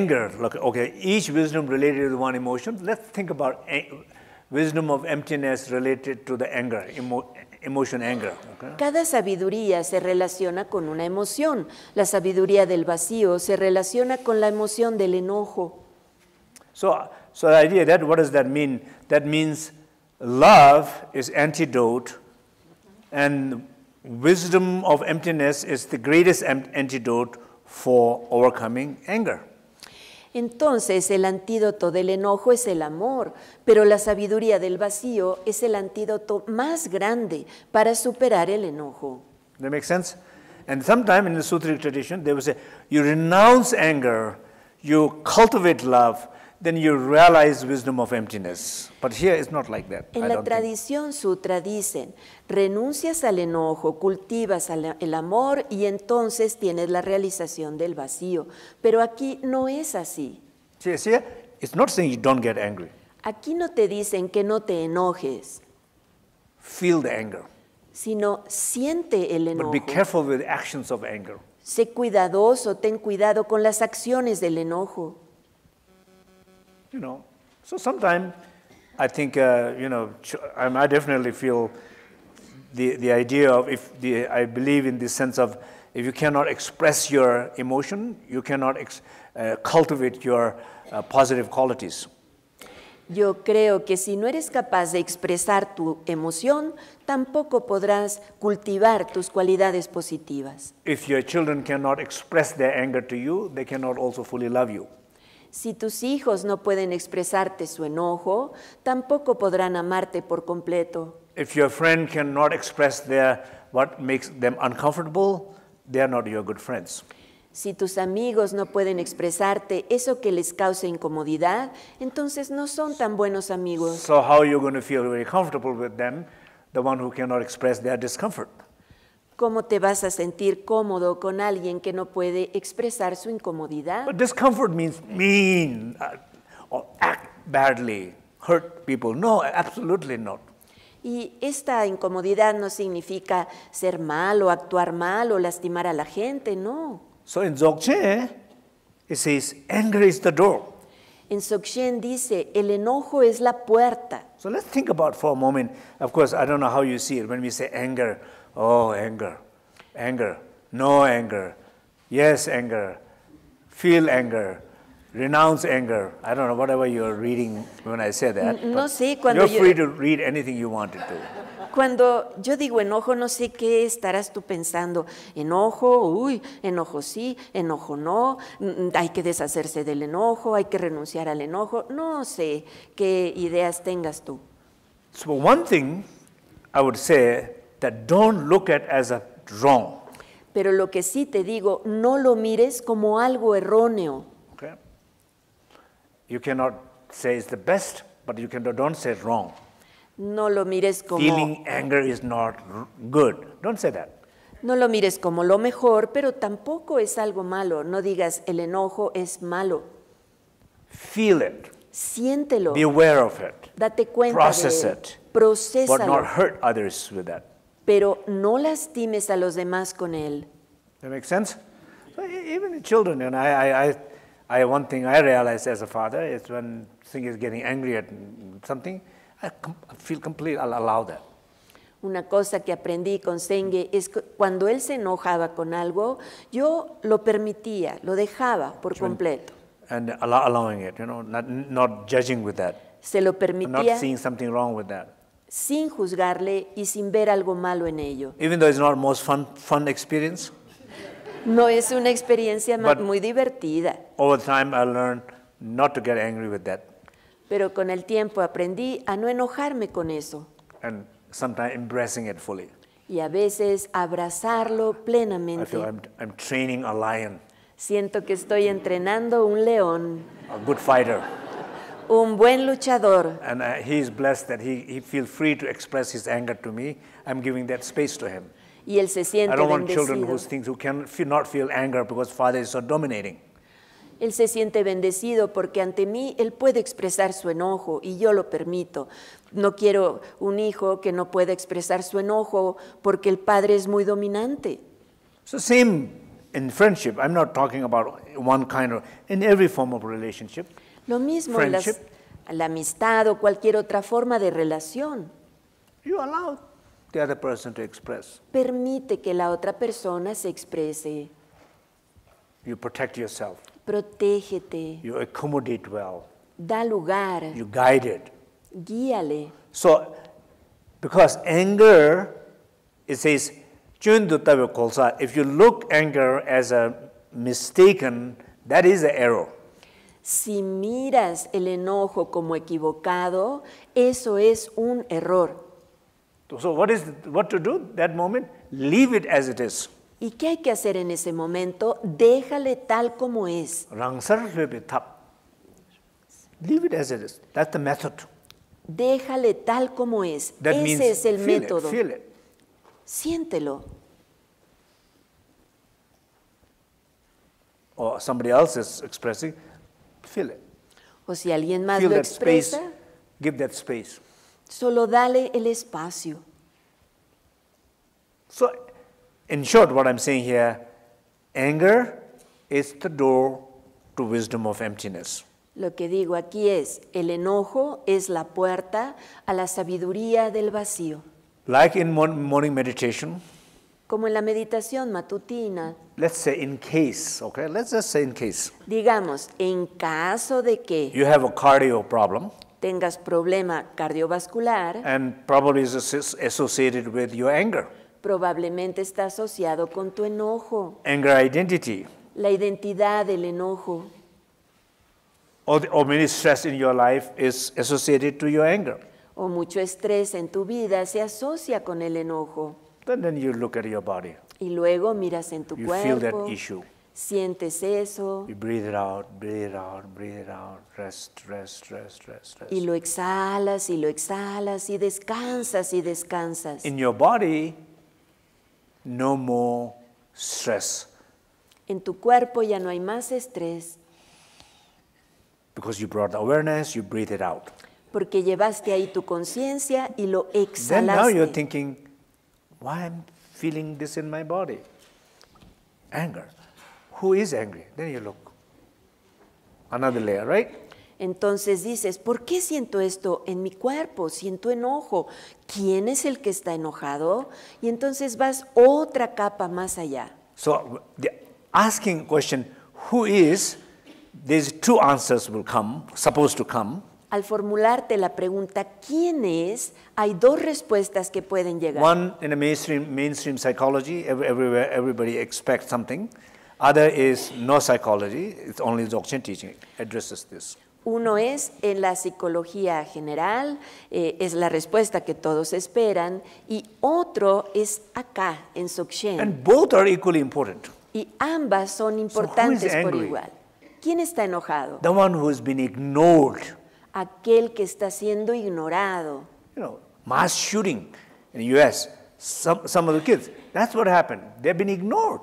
anger, look, okay, each wisdom related to one emotion. Let's think about wisdom of emptiness related to the anger, emo emotion anger. Okay? Cada sabiduría se relaciona con una emoción. La sabiduría del vacío se relaciona con la emoción del enojo. So, so the idea that what does that mean? That means love is antidote and wisdom of emptiness is the greatest antidote for overcoming anger. Entonces el antídoto del enojo es el amor, pero la sabiduría del vacío es el antídoto más grande para superar el enojo. That makes sense? And sometime in the Sutric tradition, they would say, you renounce anger, you cultivate love, en la tradición sutra dicen, renuncias al enojo, cultivas el amor y entonces tienes la realización del vacío. Pero aquí no es así. it's not saying don't get Aquí no te dicen que no te enojes. Feel the anger. Sino siente el enojo. But be careful with actions of anger. Sé cuidadoso, ten cuidado con las acciones del enojo. you know. So sometimes I think, uh, you know, I definitely feel the, the idea of if the, I believe in the sense of if you cannot express your emotion, you cannot uh, cultivate your uh, positive qualities. Yo creo que si no eres capaz de expresar tu emoción, tampoco podrás cultivar tus cualidades positivas. If your children cannot express their anger to you, they cannot also fully love you. Si tus hijos no pueden expresarte su enojo, tampoco podrán amarte por completo. If your friend cannot express their what makes them uncomfortable, they are not your good friends. Si tus amigos no pueden expresarte eso que les causa incomodidad, entonces no son tan buenos amigos. So how are you going to feel very comfortable with them, the one who cannot express their discomfort? ¿Cómo te vas a sentir cómodo con alguien que no puede expresar su incomodidad? But discomfort means mean uh, or act badly, hurt people. No, absolutely not. Y esta incomodidad no significa ser malo, o actuar mal o lastimar a la gente, no. So in Dzogchen, it says anger is the door. En Sokshen dice, el enojo es la puerta. So let's think about for a moment. Of course, I don't know how you see it when we say anger oh, anger, anger, no anger, yes, anger, feel anger. Renounce anger. I don't know, whatever you're reading when I say that. No sé, cuando you're free to read anything you want to. Cuando yo digo enojo, no sé qué estarás tú pensando. Enojo, uy, enojo sí, enojo no, hay que deshacerse del enojo, hay que renunciar al enojo. No sé qué ideas tengas tú. So one thing I would say that don't look at as a wrong. Pero lo que sí te digo, no lo mires como algo erróneo. You cannot say it's the best, but you can don't say wrong. No lo mires como Feeling anger is not good. Don't say that. No lo mires como lo mejor, pero tampoco es algo malo. No digas el enojo es malo. Feel it. Siéntelo. Be aware of it. Date cuenta Process de él. It. But not hurt others with that pero no lastimes a los demás con él. That makes sense? So e-, even the children, and I, I, I, one thing I realized as a father is when thing is getting angry at something, I feel completely I'll allow that. Una cosa que aprendí con Senge es que cuando él se enojaba con algo, yo lo permitía, lo dejaba por completo. And allowing it, you know, not, not judging with that. Se lo permitía. Not seeing something wrong with that sin juzgarle y sin ver algo malo en ello. No es una experiencia muy divertida. Pero con el tiempo aprendí a no enojarme con eso. Y a veces abrazarlo plenamente. a lion. Siento que estoy entrenando un león. A good fighter un buen luchador. And uh, he is blessed that he, he feels free to express his anger to me. I'm giving that space to him. Y él se siente I don't want bendecido. children who think who can feel, not feel anger because father is so dominating. Él se siente bendecido porque ante mí él puede expresar su enojo y yo lo permito. No quiero un hijo que no pueda expresar su enojo porque el padre es muy dominante. So same in friendship. I'm not talking about one kind of in every form of relationship. Lo mismo la amistad o cualquier otra forma de relación. You allow the other person to express. Permite que la otra persona se exprese. You protect yourself. Protégete. You accommodate well. Da lugar. You guide it. Guíale. So, because anger, it says, if you look anger as a mistaken, that is an error. Si miras el enojo como equivocado, eso es un error. So what is what to do that moment? Leave it as it is. ¿Y qué hay que hacer en ese momento? Déjale tal como es. Leave it as it is. That's the method. Déjale tal como es. That ese means es el feel método. It, feel it. Siéntelo. Or somebody else is expressing Fill it. O si alguien más Fill lo expresa, Give that space. solo dale el espacio. So, in short, what I'm saying here, anger is the door to wisdom of emptiness. Lo que digo aquí es, el enojo es la puerta a la sabiduría del vacío. Like in morning meditation, como en la meditación matutina. Let's say in case, okay? Let's just say in case. Digamos, en caso de que you have a cardio problem tengas problema cardiovascular and probably is associated with your anger. Probablemente está asociado con tu enojo. Anger identity. La identidad del enojo. Or, or many stress in your life is associated to your anger. O mucho estrés en tu vida se asocia con el enojo and then you look at your body. Y luego miras en tu you cuerpo. Feel that issue. Sientes eso. You breathe it out, breathe out, breathe out. Rest, rest, rest, rest, Y lo exhalas y lo exhalas y descansas y descansas. In your body, no more stress. En tu cuerpo ya no hay más estrés. Because you brought awareness, you breathe it out. Porque llevaste ahí tu conciencia y lo exhalaste. Then now you're thinking, Why I'm feeling this in my body? Anger. Who is angry? Then you look. Another layer, right? Entonces dices, ¿por qué siento esto en mi cuerpo? Siento enojo. ¿Quién es el que está enojado? Y entonces vas otra capa más allá. So the asking question, who is, There's two answers will come, supposed to come al formularte la pregunta ¿quién es? Hay dos respuestas que pueden llegar. One in the mainstream mainstream psychology, everywhere everybody expects something. Other is no psychology. It's only Dzogchen teaching addresses this. Uno es en la psicología general, eh, es la respuesta que todos esperan, y otro es acá, en Dzogchen. And both are equally important. Y ambas son importantes por igual. ¿Quién está enojado? The one who has been ignored aquel que está siendo ignorado. You know, mass shooting in the US, some, some of the kids, that's what happened. They've been ignored.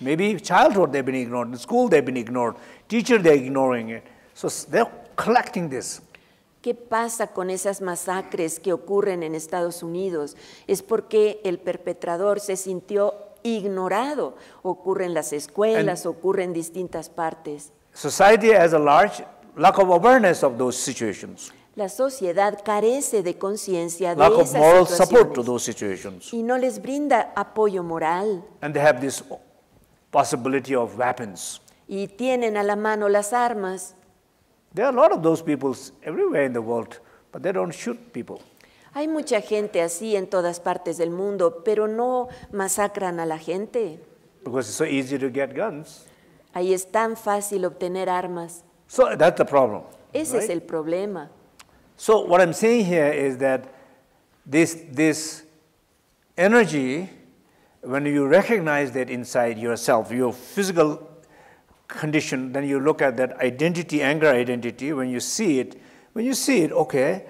Maybe childhood they've been ignored, in school they've been ignored, teacher they're ignoring it. So they're collecting this. ¿Qué pasa con esas masacres que ocurren en Estados Unidos? Es porque el perpetrador se sintió ignorado. Ocurren las escuelas, ocurren distintas partes. Society as a large lack of awareness of those situations. La sociedad carece de conciencia de lack esas of moral situaciones support to those situations. y no les brinda apoyo moral. And they have this possibility of weapons. Y tienen a la mano las armas. There are a lot of those people everywhere in the world, but they don't shoot people. Hay mucha gente así en todas partes del mundo, pero no masacran a la gente. Because it's so easy to get guns. Ahí es tan fácil obtener armas. So that's the problem. Ese right? es el problema. So what I'm saying here is that this, this energy, when you recognize that inside yourself, your physical condition, then you look at that identity, anger identity, when you see it, when you see it, okay,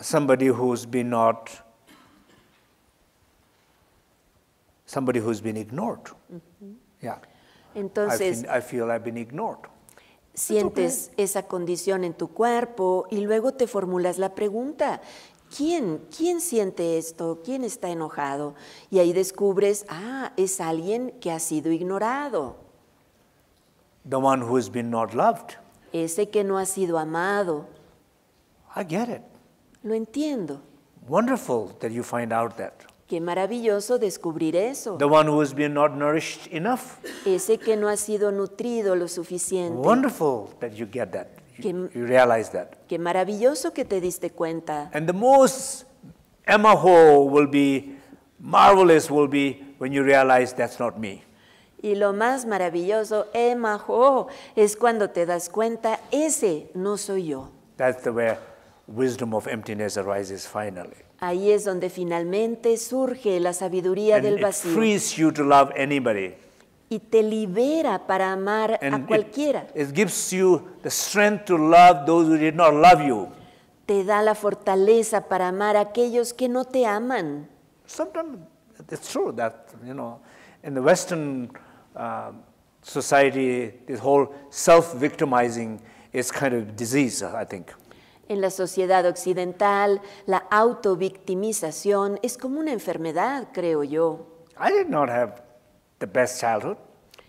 somebody who's been not, somebody who's been ignored. Mm -hmm. Yeah. Entonces, I feel, I feel I've been ignored. sientes esa condición en tu cuerpo y luego te formulas la pregunta, ¿quién, quién siente esto? ¿Quién está enojado? Y ahí descubres, ah, es alguien que ha sido ignorado. The one who been not loved. Ese que no ha sido amado. I get it. Lo entiendo. Wonderful that you find out that. Qué maravilloso descubrir eso. The one who has been not nourished enough. Ese que no ha sido nutrido lo suficiente. Wonderful that you get that. You, you realize that. Qué maravilloso que te diste cuenta. And the most Emma will be marvelous will be when you realize that's not me. Y lo más maravilloso, Emma Ho, es cuando te das cuenta ese no soy yo. That's the way wisdom of emptiness arises finally. Ahí es donde finalmente surge la sabiduría And del vacío. It frees you to love anybody. Y te libera para amar And a cualquiera. It, it gives you the strength to love those who did not love you. Te da la fortaleza para amar a aquellos que no te aman. Sometimes it's true that, you know, in the Western uh, society, this whole self-victimizing is kind of disease, I think. En la sociedad occidental, la autovictimización es como una enfermedad, creo yo. I did not have the best childhood.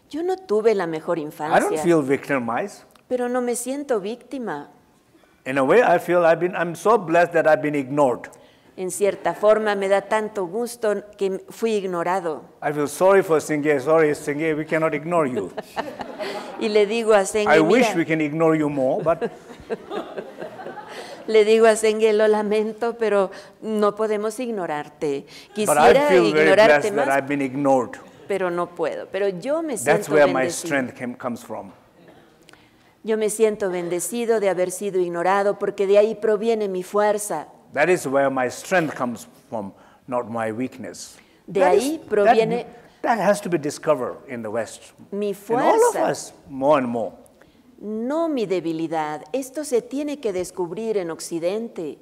Yo no tuve la mejor infancia. I don't feel victimized. Pero no me siento víctima. In a way, I feel I've been, I'm so blessed that I've been ignored. En cierta forma, me da tanto gusto que fui ignorado. I feel sorry for Senge. Sorry, Senge, we cannot ignore you. y le digo a Senge, I wish we can ignore you more, but le digo a Senge, lo lamento, pero no podemos ignorarte. Quisiera ignorarte más, pero no puedo. Pero yo me That's siento bendecido. my strength came, comes from. Yo me siento bendecido de haber sido ignorado porque de ahí proviene mi fuerza. That is where my strength comes from, not my weakness. De that ahí is, proviene that, that has to be discovered in the West. Mi fuerza. In all of us, more and more no mi debilidad. Esto se tiene que descubrir en Occidente.